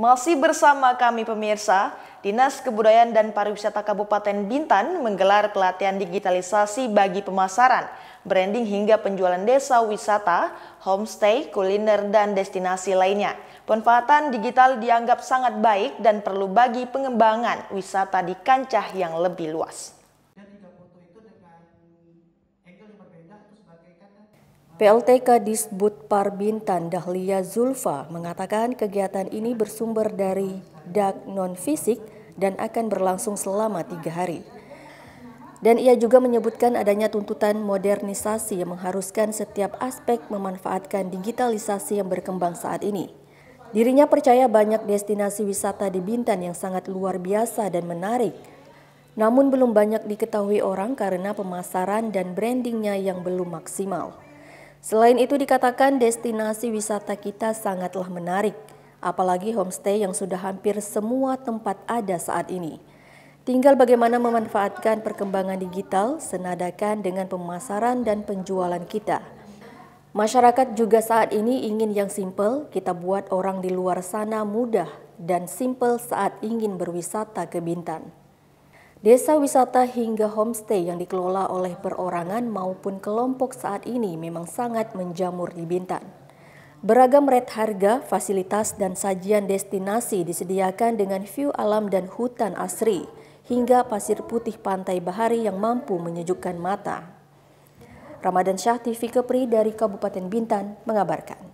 Masih bersama kami pemirsa, Dinas Kebudayaan dan Pariwisata Kabupaten Bintan menggelar pelatihan digitalisasi bagi pemasaran, branding hingga penjualan desa wisata, homestay, kuliner, dan destinasi lainnya. Pemanfaatan digital dianggap sangat baik dan perlu bagi pengembangan wisata di kancah yang lebih luas. PLTK Disbud Bintan Dahlia Zulfa mengatakan kegiatan ini bersumber dari dak non-fisik dan akan berlangsung selama tiga hari. Dan ia juga menyebutkan adanya tuntutan modernisasi yang mengharuskan setiap aspek memanfaatkan digitalisasi yang berkembang saat ini. Dirinya percaya banyak destinasi wisata di Bintan yang sangat luar biasa dan menarik, namun belum banyak diketahui orang karena pemasaran dan brandingnya yang belum maksimal. Selain itu dikatakan destinasi wisata kita sangatlah menarik, apalagi homestay yang sudah hampir semua tempat ada saat ini. Tinggal bagaimana memanfaatkan perkembangan digital senadakan dengan pemasaran dan penjualan kita. Masyarakat juga saat ini ingin yang simple, kita buat orang di luar sana mudah dan simple saat ingin berwisata ke Bintan. Desa wisata hingga homestay yang dikelola oleh perorangan maupun kelompok saat ini memang sangat menjamur di Bintan. Beragam red harga, fasilitas, dan sajian destinasi disediakan dengan view alam dan hutan asri, hingga pasir putih pantai bahari yang mampu menyejukkan mata. Ramadan Syah TV Kepri dari Kabupaten Bintan mengabarkan.